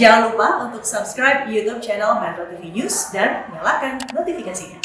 Jangan lupa untuk subscribe YouTube channel Metro TV News dan nyalakan notifikasinya.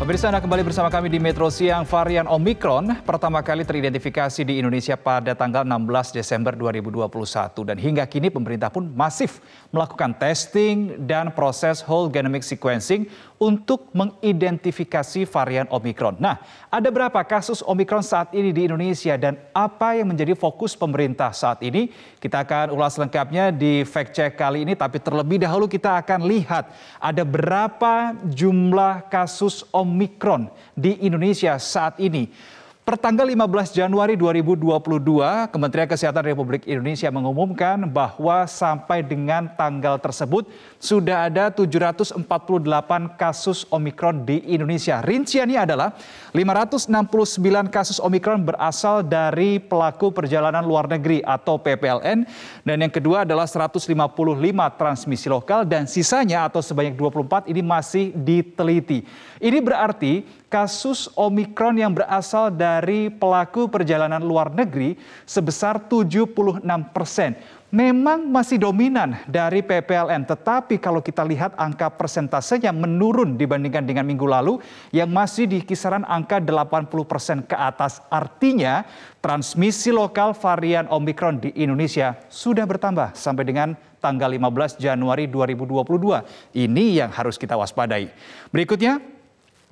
Pemirsa Anda kembali bersama kami di Metro Siang. Varian Omikron pertama kali teridentifikasi di Indonesia pada tanggal 16 Desember 2021 dan hingga kini pemerintah pun masif melakukan testing dan proses whole genomic sequencing untuk mengidentifikasi varian Omikron. Nah, ada berapa kasus Omikron saat ini di Indonesia dan apa yang menjadi fokus pemerintah saat ini? Kita akan ulas lengkapnya di Fact Check kali ini, tapi terlebih dahulu kita akan lihat ada berapa jumlah kasus Omikron di Indonesia saat ini. Pertanggal 15 Januari 2022, Kementerian Kesehatan Republik Indonesia mengumumkan bahwa sampai dengan tanggal tersebut sudah ada 748 kasus Omikron di Indonesia. Rinciannya adalah 569 kasus Omikron berasal dari pelaku perjalanan luar negeri atau PPLN dan yang kedua adalah 155 transmisi lokal dan sisanya atau sebanyak 24 ini masih diteliti. Ini berarti kasus Omikron yang berasal dari dari pelaku perjalanan luar negeri sebesar 76 persen. Memang masih dominan dari PPLN, tetapi kalau kita lihat angka persentasenya menurun dibandingkan dengan minggu lalu yang masih di kisaran angka 80 persen ke atas. Artinya transmisi lokal varian Omikron di Indonesia sudah bertambah sampai dengan tanggal 15 Januari 2022. Ini yang harus kita waspadai. Berikutnya,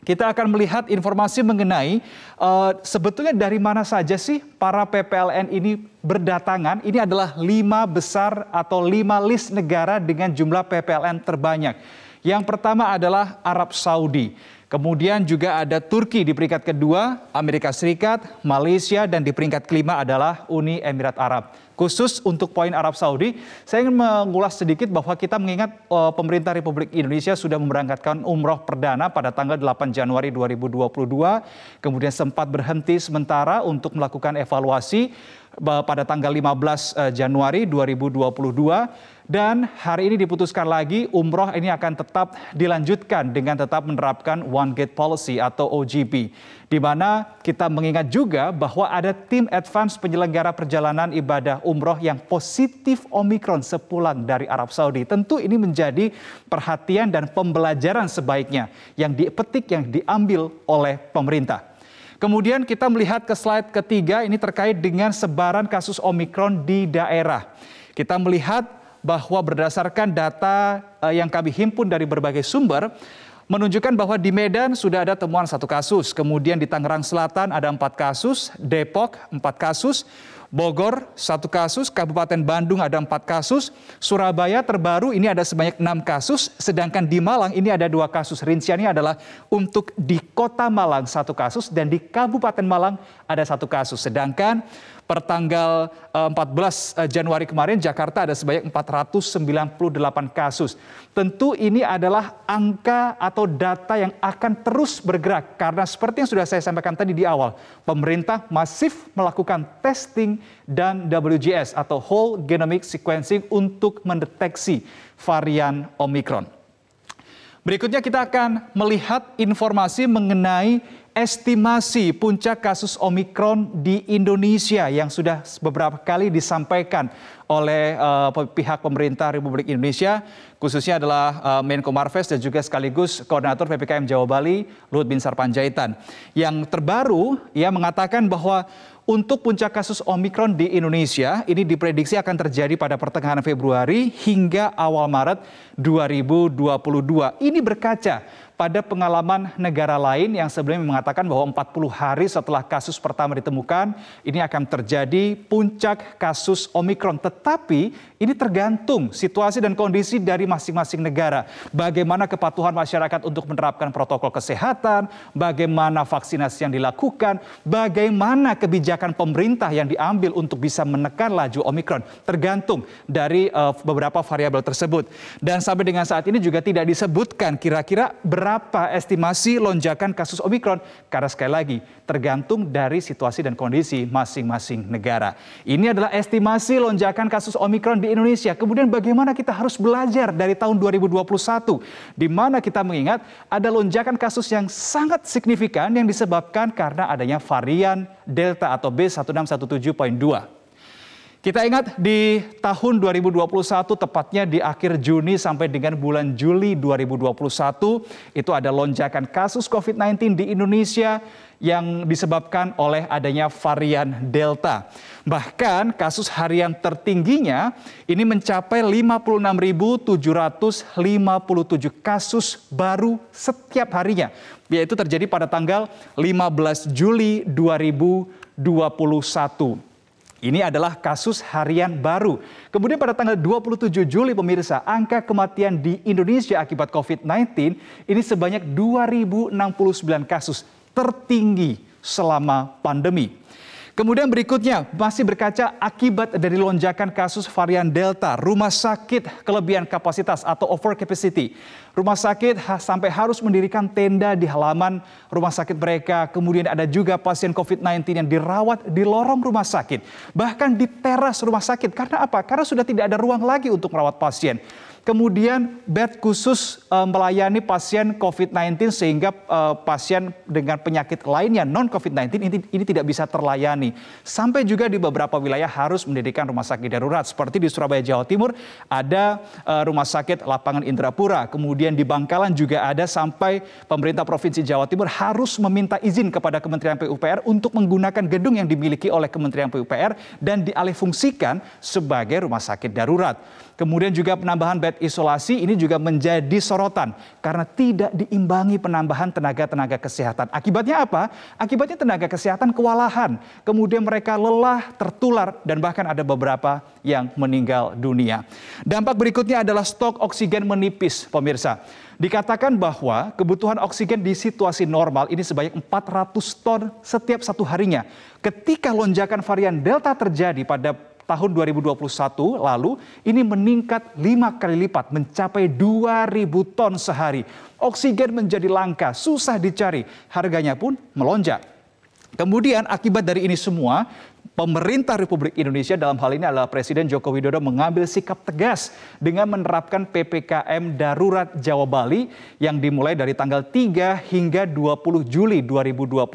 kita akan melihat informasi mengenai uh, sebetulnya dari mana saja sih para PPLN ini berdatangan. Ini adalah lima besar atau lima list negara dengan jumlah PPLN terbanyak. Yang pertama adalah Arab Saudi. Kemudian juga ada Turki di peringkat kedua, Amerika Serikat, Malaysia, dan di peringkat kelima adalah Uni Emirat Arab. Khusus untuk poin Arab Saudi, saya ingin mengulas sedikit bahwa kita mengingat uh, pemerintah Republik Indonesia sudah memberangkatkan umroh perdana pada tanggal 8 Januari 2022, kemudian sempat berhenti sementara untuk melakukan evaluasi pada tanggal 15 eh, Januari 2022 dan hari ini diputuskan lagi umroh ini akan tetap dilanjutkan dengan tetap menerapkan one gate policy atau OGP di mana kita mengingat juga bahwa ada tim advance penyelenggara perjalanan ibadah umroh yang positif Omikron sepulang dari Arab Saudi. Tentu ini menjadi perhatian dan pembelajaran sebaiknya yang dipetik yang diambil oleh pemerintah. Kemudian kita melihat ke slide ketiga ini terkait dengan sebaran kasus Omikron di daerah. Kita melihat bahwa berdasarkan data eh, yang kami himpun dari berbagai sumber, menunjukkan bahwa di Medan sudah ada temuan satu kasus, kemudian di Tangerang Selatan ada empat kasus, Depok empat kasus, Bogor satu kasus, Kabupaten Bandung ada empat kasus, Surabaya terbaru ini ada sebanyak enam kasus, sedangkan di Malang ini ada dua kasus. Rinciannya adalah untuk di Kota Malang satu kasus dan di Kabupaten Malang ada satu kasus. Sedangkan pertanggal 14 eh, eh, Januari kemarin Jakarta ada sebanyak 498 kasus. Tentu ini adalah angka atau data yang akan terus bergerak karena seperti yang sudah saya sampaikan tadi di awal, pemerintah masif melakukan testing dan WGS atau whole genomic sequencing untuk mendeteksi varian Omicron. Berikutnya kita akan melihat informasi mengenai estimasi puncak kasus Omikron di Indonesia yang sudah beberapa kali disampaikan oleh uh, pihak pemerintah Republik Indonesia, khususnya adalah uh, Menko Marves dan juga sekaligus koordinator PPKM Jawa Bali, Luhut Binsar Panjaitan. Yang terbaru, ia mengatakan bahwa untuk puncak kasus Omikron di Indonesia, ini diprediksi akan terjadi pada pertengahan Februari hingga awal Maret 2022. Ini berkaca pada pengalaman negara lain yang sebelumnya mengatakan bahwa 40 hari setelah kasus pertama ditemukan, ini akan terjadi puncak kasus Omikron. Tetapi ini tergantung situasi dan kondisi dari masing-masing negara. Bagaimana kepatuhan masyarakat untuk menerapkan protokol kesehatan, bagaimana vaksinasi yang dilakukan, bagaimana kebijakan pemerintah yang diambil untuk bisa menekan laju Omikron. Tergantung dari eh, beberapa variabel tersebut. Dan sampai dengan saat ini juga tidak disebutkan kira-kira berapa berapa estimasi lonjakan kasus Omikron? Karena sekali lagi tergantung dari situasi dan kondisi masing-masing negara. Ini adalah estimasi lonjakan kasus Omikron di Indonesia. Kemudian bagaimana kita harus belajar dari tahun 2021 di mana kita mengingat ada lonjakan kasus yang sangat signifikan yang disebabkan karena adanya varian Delta atau B1617.2. Kita ingat di tahun 2021 tepatnya di akhir Juni sampai dengan bulan Juli 2021 itu ada lonjakan kasus COVID-19 di Indonesia yang disebabkan oleh adanya varian Delta. Bahkan kasus harian tertingginya ini mencapai 56.757 kasus baru setiap harinya, yaitu terjadi pada tanggal 15 Juli 2021. Ini adalah kasus harian baru. Kemudian pada tanggal 27 Juli pemirsa, angka kematian di Indonesia akibat COVID-19 ini sebanyak 2069 kasus tertinggi selama pandemi. Kemudian berikutnya masih berkaca akibat dari lonjakan kasus varian Delta, rumah sakit kelebihan kapasitas atau over capacity. Rumah sakit sampai harus mendirikan tenda di halaman rumah sakit mereka. Kemudian ada juga pasien COVID-19 yang dirawat di lorong rumah sakit, bahkan di teras rumah sakit. Karena apa? Karena sudah tidak ada ruang lagi untuk merawat pasien. Kemudian bed khusus e, melayani pasien COVID-19 sehingga e, pasien dengan penyakit lainnya non COVID-19 ini, ini tidak bisa terlayani. Sampai juga di beberapa wilayah harus mendirikan rumah sakit darurat seperti di Surabaya Jawa Timur ada e, rumah sakit lapangan Indrapura. Kemudian di Bangkalan juga ada sampai pemerintah provinsi Jawa Timur harus meminta izin kepada Kementerian PUPR untuk menggunakan gedung yang dimiliki oleh Kementerian PUPR dan dialihfungsikan sebagai rumah sakit darurat. Kemudian juga penambahan bed bed isolasi ini juga menjadi sorotan karena tidak diimbangi penambahan tenaga-tenaga kesehatan. Akibatnya apa? Akibatnya tenaga kesehatan kewalahan, kemudian mereka lelah, tertular, dan bahkan ada beberapa yang meninggal dunia. Dampak berikutnya adalah stok oksigen menipis, pemirsa. Dikatakan bahwa kebutuhan oksigen di situasi normal ini sebanyak 400 ton setiap satu harinya. Ketika lonjakan varian Delta terjadi pada tahun 2021 lalu ini meningkat lima kali lipat mencapai 2.000 ton sehari. Oksigen menjadi langka, susah dicari, harganya pun melonjak. Kemudian akibat dari ini semua, pemerintah Republik Indonesia dalam hal ini adalah Presiden Joko Widodo mengambil sikap tegas dengan menerapkan PPKM darurat Jawa Bali yang dimulai dari tanggal 3 hingga 20 Juli 2021.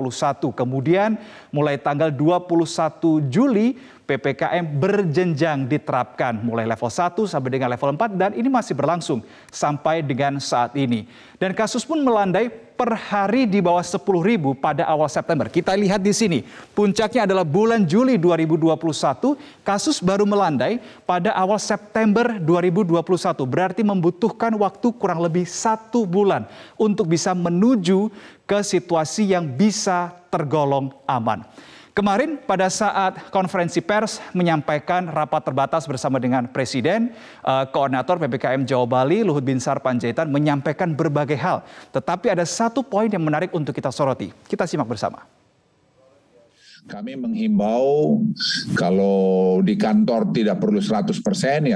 Kemudian mulai tanggal 21 Juli PPKM berjenjang diterapkan mulai level 1 sampai dengan level 4 dan ini masih berlangsung sampai dengan saat ini. Dan kasus pun melandai per hari di bawah 10.000 pada awal September. Kita lihat di sini, puncaknya adalah bulan Juli Juli 2021, kasus baru melandai pada awal September 2021. Berarti membutuhkan waktu kurang lebih satu bulan untuk bisa menuju ke situasi yang bisa tergolong aman. Kemarin pada saat konferensi pers menyampaikan rapat terbatas bersama dengan Presiden, eh, Koordinator PPKM Jawa Bali Luhut Binsar Panjaitan menyampaikan berbagai hal. Tetapi ada satu poin yang menarik untuk kita soroti. Kita simak bersama. Kami menghimbau kalau di kantor tidak perlu 100%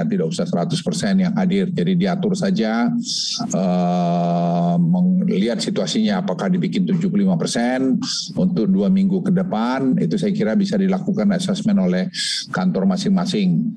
ya tidak usah 100% yang hadir. Jadi diatur saja uh, melihat situasinya apakah dibikin 75% untuk dua minggu ke depan itu saya kira bisa dilakukan asesmen oleh kantor masing-masing.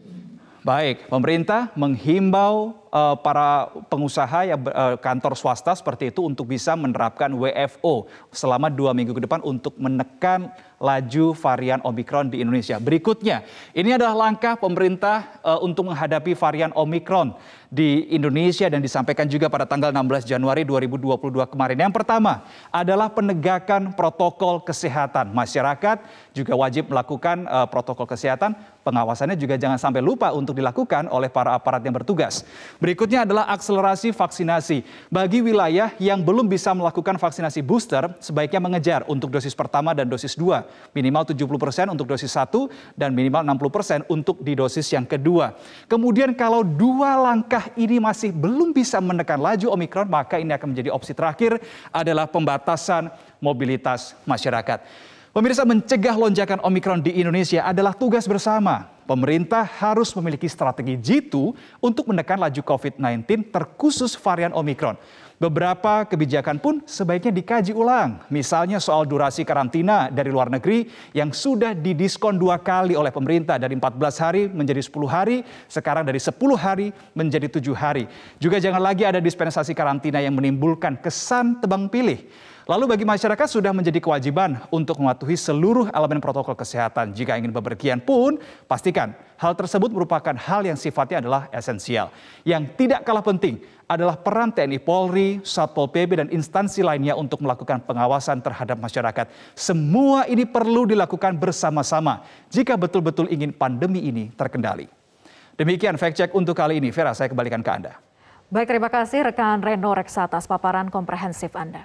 Baik, pemerintah menghimbau uh, para pengusaha ya uh, kantor swasta seperti itu untuk bisa menerapkan WFO selama dua minggu ke depan untuk menekan laju varian Omikron di Indonesia. Berikutnya, ini adalah langkah pemerintah uh, untuk menghadapi varian Omikron di Indonesia dan disampaikan juga pada tanggal 16 Januari 2022 kemarin. Yang pertama adalah penegakan protokol kesehatan. Masyarakat juga wajib melakukan uh, protokol kesehatan. Pengawasannya juga jangan sampai lupa untuk dilakukan oleh para aparat yang bertugas. Berikutnya adalah akselerasi vaksinasi. Bagi wilayah yang belum bisa melakukan vaksinasi booster, sebaiknya mengejar untuk dosis pertama dan dosis dua. Minimal 70% untuk dosis satu dan minimal 60% untuk di dosis yang kedua. Kemudian kalau dua langkah ini masih belum bisa menekan laju Omikron, maka ini akan menjadi opsi terakhir adalah pembatasan mobilitas masyarakat. Pemirsa mencegah lonjakan Omikron di Indonesia adalah tugas bersama pemerintah harus memiliki strategi jitu untuk menekan laju COVID-19 terkhusus varian Omikron. Beberapa kebijakan pun sebaiknya dikaji ulang. Misalnya soal durasi karantina dari luar negeri yang sudah didiskon dua kali oleh pemerintah dari 14 hari menjadi 10 hari, sekarang dari 10 hari menjadi tujuh hari. Juga jangan lagi ada dispensasi karantina yang menimbulkan kesan tebang pilih. Lalu bagi masyarakat sudah menjadi kewajiban untuk mematuhi seluruh elemen protokol kesehatan. Jika ingin bepergian pun, pastikan hal tersebut merupakan hal yang sifatnya adalah esensial. Yang tidak kalah penting, adalah peran TNI Polri, Satpol PP, dan instansi lainnya untuk melakukan pengawasan terhadap masyarakat. Semua ini perlu dilakukan bersama-sama jika betul-betul ingin pandemi ini terkendali. Demikian fact check untuk kali ini. Vera, saya kembalikan ke Anda. Baik, terima kasih rekan Reno Reksa atas paparan komprehensif Anda.